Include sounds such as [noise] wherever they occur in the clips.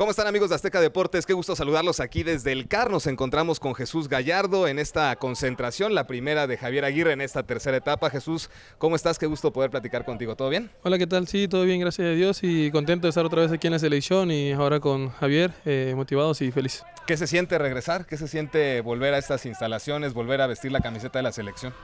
¿Cómo están amigos de Azteca Deportes? Qué gusto saludarlos aquí desde el CAR. Nos encontramos con Jesús Gallardo en esta concentración, la primera de Javier Aguirre en esta tercera etapa. Jesús, ¿cómo estás? Qué gusto poder platicar contigo. ¿Todo bien? Hola, ¿qué tal? Sí, todo bien, gracias a Dios y contento de estar otra vez aquí en la selección y ahora con Javier, eh, motivados y feliz. ¿Qué se siente regresar? ¿Qué se siente volver a estas instalaciones, volver a vestir la camiseta de la selección?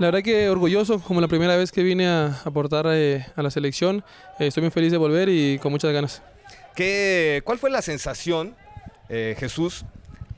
La verdad que orgulloso, como la primera vez que vine a aportar eh, a la selección. Eh, estoy muy feliz de volver y con muchas ganas. ¿Cuál fue la sensación, eh, Jesús,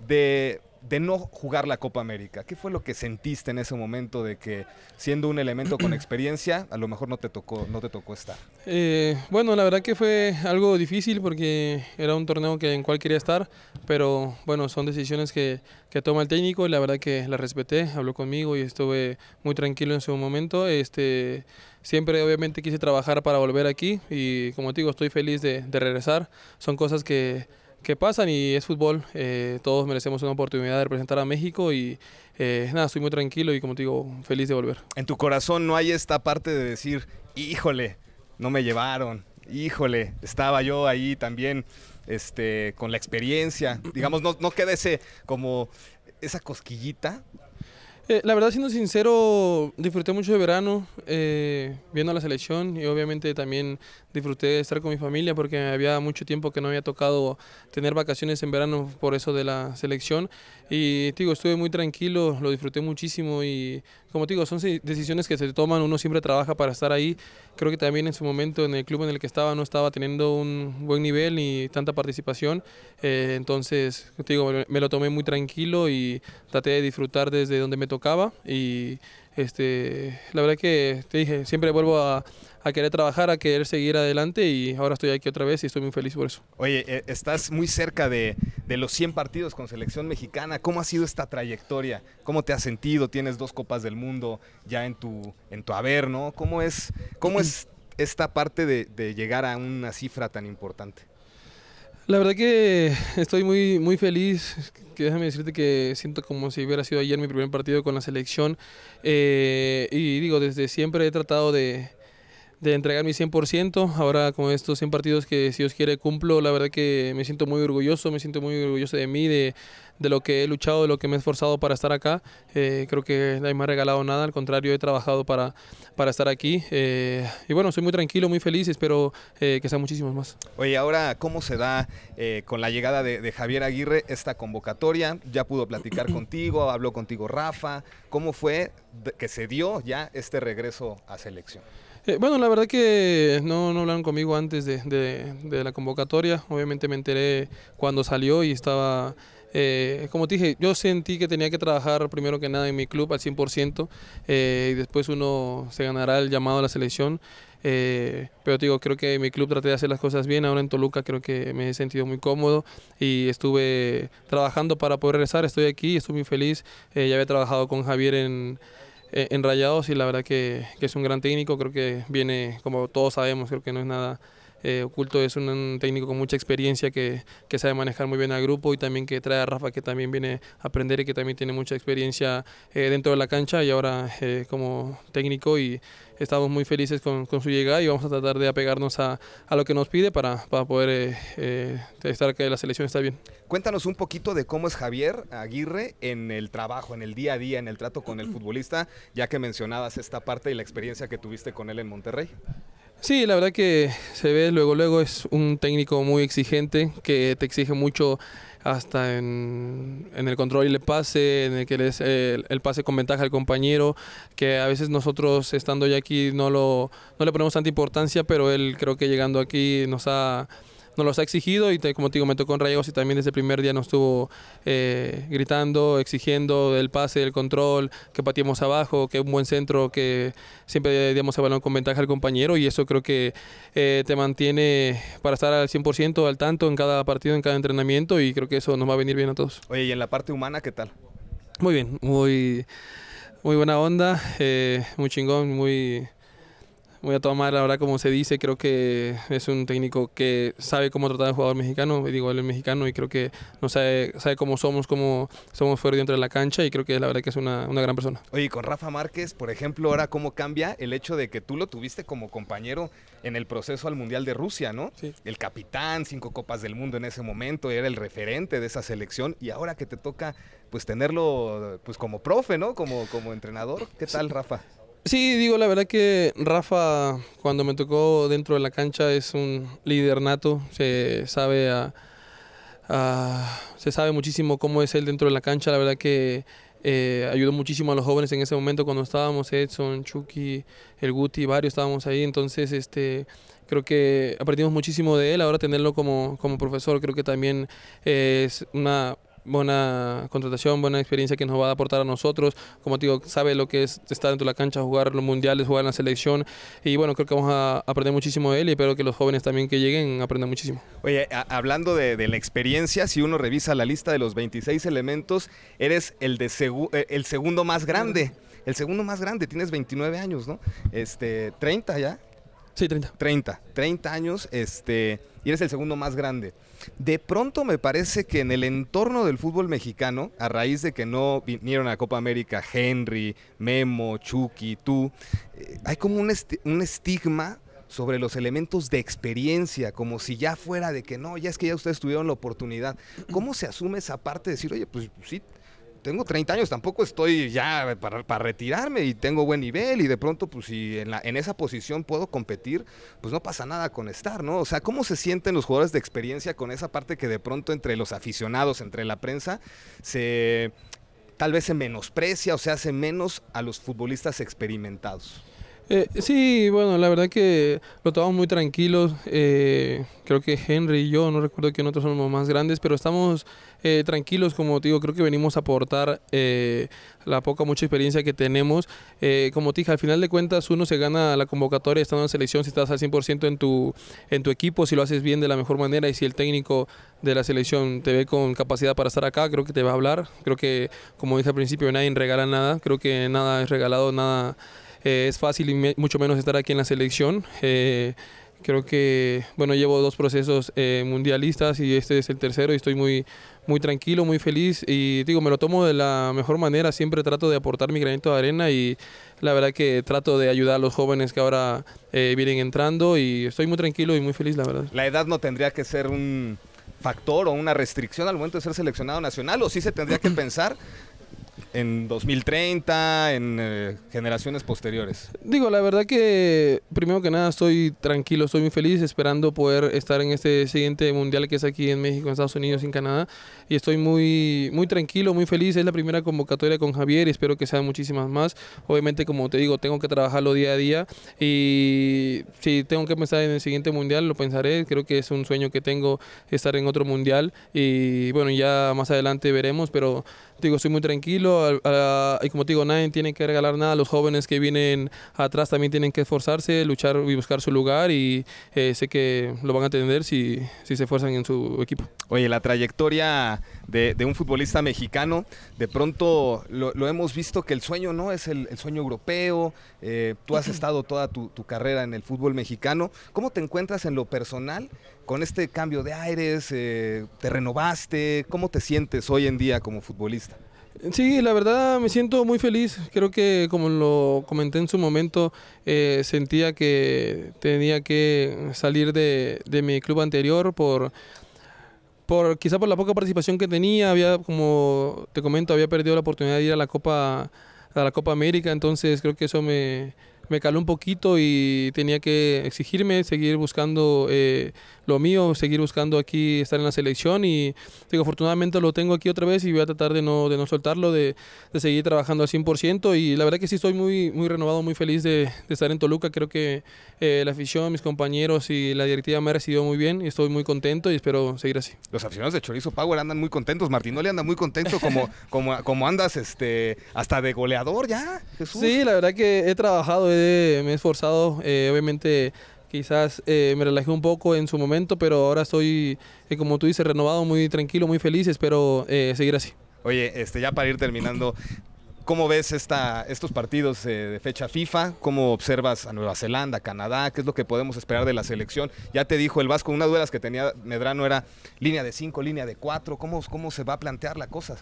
de de no jugar la Copa América? ¿Qué fue lo que sentiste en ese momento de que siendo un elemento con [clears throat] experiencia, a lo mejor no te tocó, no te tocó estar? Eh, bueno, la verdad que fue algo difícil porque era un torneo que en cual quería estar, pero bueno, son decisiones que, toma el técnico y la verdad que la respeté, habló conmigo y estuve muy tranquilo en su momento. Este, siempre obviamente quise trabajar para volver aquí y como te digo, estoy feliz de regresar. Son cosas que que pasan y es fútbol. Eh, todos merecemos una oportunidad de representar a México y eh, nada, estoy muy tranquilo y como te digo, feliz de volver. En tu corazón no hay esta parte de decir, híjole, no me llevaron, híjole, estaba yo ahí también este, con la experiencia. Digamos, no, no queda ese como esa cosquillita eh, la verdad, siendo sincero, disfruté mucho de verano eh, viendo a la selección y obviamente también disfruté de estar con mi familia porque había mucho tiempo que no había tocado tener vacaciones en verano por eso de la selección. Y digo, estuve muy tranquilo, lo disfruté muchísimo y como digo, son decisiones que se toman, uno siempre trabaja para estar ahí. Creo que también en su momento en el club en el que estaba no estaba teniendo un buen nivel ni tanta participación. Eh, entonces, digo, me lo tomé muy tranquilo y traté de disfrutar desde donde me tocó tocaba y este, la verdad que te dije, siempre vuelvo a, querer trabajar, a querer seguir adelante y ahora estoy aquí otra vez y estoy muy feliz por eso. Oye, eh, estás muy cerca de, los 100 partidos con selección mexicana. ¿Cómo ha sido esta trayectoria? ¿Cómo te has sentido? Tienes dos copas del mundo ya en tu, en tu haber, ¿no? ¿Cómo es, cómo mm. es esta parte de llegar a una cifra tan importante? La verdad que estoy muy, muy feliz. Que déjame decirte que siento como si hubiera sido ayer mi primer partido con la selección. Eh, y digo, desde siempre he tratado de, de entregar mi 100%. Ahora con estos 100 partidos que si Dios quiere cumplo, la verdad que me siento muy orgulloso, me siento muy orgulloso de mí, de, lo que he luchado, de lo que me he esforzado para estar acá. Eh, creo que nadie me ha regalado nada, al contrario, he trabajado para, para estar aquí. Eh, y bueno, soy muy tranquilo, muy feliz, espero eh, que sean muchísimos más. Oye, ahora, ¿cómo se da con la llegada de, de, Javier Aguirre esta convocatoria? Ya pudo platicar [clears throat] contigo, habló contigo Rafa. ¿Cómo fue que se dio ya este regreso a selección? Eh, bueno, la verdad que no, no hablaron conmigo antes de, de, la convocatoria. Obviamente me enteré cuando salió y estaba... Eh, como te dije, yo sentí que tenía que trabajar primero que nada en mi club al 100% eh, y después uno se ganará el llamado a la selección. pero te digo, creo que en mi club traté de hacer las cosas bien. Ahora en Toluca creo que me he sentido muy cómodo y estuve trabajando para poder regresar. Estoy aquí, estoy muy feliz. ya había trabajado con Javier en, eh, en Rayados y la verdad que, que es un gran técnico, creo que viene, como todos sabemos, creo que no es nada eh, Oculto es un, técnico con mucha experiencia que, sabe manejar muy bien al grupo y también que trae a Rafa que también viene a aprender y que también tiene mucha experiencia eh, dentro de la cancha y ahora eh, como técnico y estamos muy felices con, su llegada y vamos a tratar de apegarnos a, a lo que nos pide para, para poder estar que la selección está bien. Cuéntanos un poquito de cómo es Javier Aguirre en el trabajo, en el día a día, en el trato con el futbolista, ya que mencionabas esta parte y la experiencia que tuviste con él en Monterrey. Sí, la verdad que se ve luego, luego es un técnico muy exigente que te exige mucho hasta en, en el control y el pase, en el que les, el, pase con ventaja al compañero, que a veces nosotros estando ya aquí no, lo, no le ponemos tanta importancia, pero él creo que llegando aquí nos ha nos los ha exigido y como te digo, me tocó Rayos y también desde el primer día nos estuvo eh, gritando, exigiendo el pase, el control, que patiemos abajo, que un buen centro, que siempre demos el balón con ventaja al compañero y eso creo que eh, te mantiene para estar al 100% al tanto en cada partido, en cada entrenamiento y creo que eso nos va a venir bien a todos. Oye, ¿y en la parte humana qué tal? Muy bien, muy, muy buena onda, eh, muy chingón, muy voy a tomar verdad como se dice, creo que es un técnico que sabe cómo tratar al jugador mexicano, digo él es mexicano y creo que no sabe, sabe cómo somos, cómo somos fuera dentro de la cancha y creo que la verdad que es una, gran persona. Oye, con Rafa Márquez, por ejemplo, ahora cómo cambia el hecho de que tú lo tuviste como compañero en el proceso al Mundial de Rusia, ¿no? Sí. El capitán, cinco copas del mundo en ese momento, era el referente de esa selección y ahora que te toca pues tenerlo pues como profe, ¿no? Como, como entrenador. ¿Qué tal, Rafa? Sí, digo, la verdad que Rafa, cuando me tocó dentro de la cancha, es un líder nato, se sabe, se sabe muchísimo cómo es él dentro de la cancha, la verdad que eh, ayudó muchísimo a los jóvenes en ese momento cuando estábamos, Edson, Chucky, el Guti, varios estábamos ahí, entonces este, creo que aprendimos muchísimo de él, ahora tenerlo como, como profesor creo que también es una buena contratación, buena experiencia que nos va a aportar a nosotros. Como te digo, sabe lo que es estar dentro de la cancha, jugar los mundiales, jugar en la selección. Y bueno, creo que vamos a aprender muchísimo de él y espero que los jóvenes también que lleguen aprendan muchísimo. Oye, hablando de, la experiencia, si uno revisa la lista de los 26 elementos, eres el, de eh, el segundo más grande. El segundo más grande, tienes 29 años, ¿no? Este, 30 ya. Sí, 30. 30, 30 años, este, y eres el segundo más grande. De pronto me parece que en el entorno del fútbol mexicano, a raíz de que no vinieron a Copa América Henry, Memo, Chucky, tú, eh, hay como un, un estigma sobre los elementos de experiencia, como si ya fuera de que no, ya es que ya ustedes tuvieron la oportunidad. ¿Cómo se asume esa parte de decir, oye, pues sí, tengo 30 años, tampoco estoy ya para, retirarme y tengo buen nivel y de pronto, pues si en, en esa posición puedo competir, pues no pasa nada con estar, ¿no? O sea, ¿cómo se sienten los jugadores de experiencia con esa parte que de pronto entre los aficionados, entre la prensa, se tal vez se menosprecia o se hace menos a los futbolistas experimentados? Eh, sí, bueno, la verdad que lo tomamos muy tranquilos. Eh, creo que Henry y yo, no recuerdo que nosotros somos más grandes, pero estamos eh, tranquilos, como te digo, creo que venimos a aportar la poca mucha experiencia que tenemos. como te dije, al final de cuentas uno se gana la convocatoria estando en la selección si estás al 100% en tu, en tu equipo, si lo haces bien de la mejor manera y si el técnico de la selección te ve con capacidad para estar acá, creo que te va a hablar. Creo que, como dije al principio, nadie regala nada, creo que nada es regalado, nada... Eh, es fácil y mucho menos estar aquí en la selección. Eh, creo que, bueno, llevo dos procesos eh, mundialistas y este es el tercero y estoy muy, muy tranquilo, muy feliz y digo, me lo tomo de la mejor manera, siempre trato de aportar mi granito de arena y la verdad que trato de ayudar a los jóvenes que ahora vienen entrando y estoy muy tranquilo y muy feliz, la verdad. La edad no tendría que ser un factor o una restricción al momento de ser seleccionado nacional o sí se tendría que [clears throat] pensar en 2030, en eh, generaciones posteriores? Digo, la verdad que primero que nada estoy tranquilo, estoy muy feliz esperando poder estar en este siguiente mundial que es aquí en México, en Estados Unidos, en Canadá. Y estoy muy, muy tranquilo, muy feliz. Es la primera convocatoria con Javier y espero que sean muchísimas más. Obviamente, como te digo, tengo que trabajarlo día a día y si tengo que pensar en el siguiente mundial, lo pensaré. Creo que es un sueño que tengo estar en otro mundial y bueno, ya más adelante veremos, pero digo, estoy muy tranquilo y como digo, nadie tiene que regalar nada. Los jóvenes que vienen atrás también tienen que esforzarse, luchar y buscar su lugar y eh, sé que lo van a atender si, si se esfuerzan en su equipo. Oye, la trayectoria de, un futbolista mexicano, de pronto lo, hemos visto que el sueño no es el, sueño europeo, eh, tú has estado toda tu, carrera en el fútbol mexicano. ¿Cómo te encuentras en lo personal con este cambio de aires? Eh, ¿Te renovaste? ¿Cómo te sientes hoy en día como futbolista? Sí, la verdad me siento muy feliz. Creo que como lo comenté en su momento, eh, sentía que tenía que salir de, de mi club anterior por, por quizá por la poca participación que tenía. Había, como te comento, había perdido la oportunidad de ir a la Copa a la Copa América, entonces creo que eso me, me caló un poquito y tenía que exigirme, seguir buscando eh, lo mío, seguir buscando aquí estar en la selección y digo, afortunadamente lo tengo aquí otra vez y voy a tratar de no, de no soltarlo, de, seguir trabajando al 100% y la verdad que sí estoy muy, muy renovado, muy feliz de, estar en Toluca, creo que eh, la afición, mis compañeros y la directiva me ha recibido muy bien y estoy muy contento y espero seguir así. Los aficionados de Chorizo Power andan muy contentos, Martín, no le anda muy contento como, [laughs] como, como andas este, hasta de goleador ya, Jesús. Sí, la verdad que he trabajado me he esforzado, eh, obviamente quizás eh, me relajé un poco en su momento, pero ahora estoy, eh, como tú dices, renovado, muy tranquilo, muy feliz, espero seguir así. Oye, este, ya para ir terminando, ¿Cómo ves esta, estos partidos de fecha FIFA? ¿Cómo observas a Nueva Zelanda, Canadá? ¿Qué es lo que podemos esperar de la selección? Ya te dijo el Vasco, una de las que tenía Medrano era línea de 5, línea de 4. ¿Cómo, ¿Cómo se va a plantear la cosa?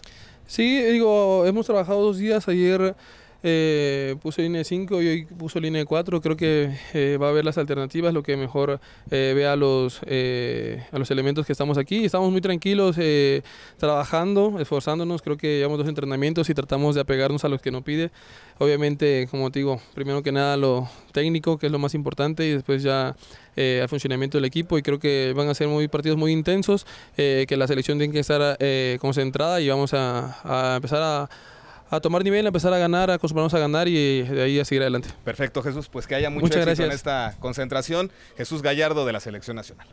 Sí, digo, hemos trabajado dos días ayer eh, puso línea 5 y hoy puso línea 4. Creo que eh, va a ver las alternativas, lo que mejor eh, vea los, eh, a los elementos que estamos aquí. Estamos muy tranquilos, trabajando, esforzándonos. Creo que llevamos dos entrenamientos y tratamos de apegarnos a los que nos pide. Obviamente, como te digo, primero que nada lo técnico, que es lo más importante, y después ya al funcionamiento del equipo. Y creo que van a ser muy partidos muy intensos, que la selección tiene que estar concentrada y vamos a empezar a a tomar nivel, a empezar a ganar, a acostumbrarnos a ganar y de ahí a seguir adelante. Perfecto, Jesús. Pues que haya mucho Muchas en esta concentración. Jesús Gallardo de la Selección Nacional.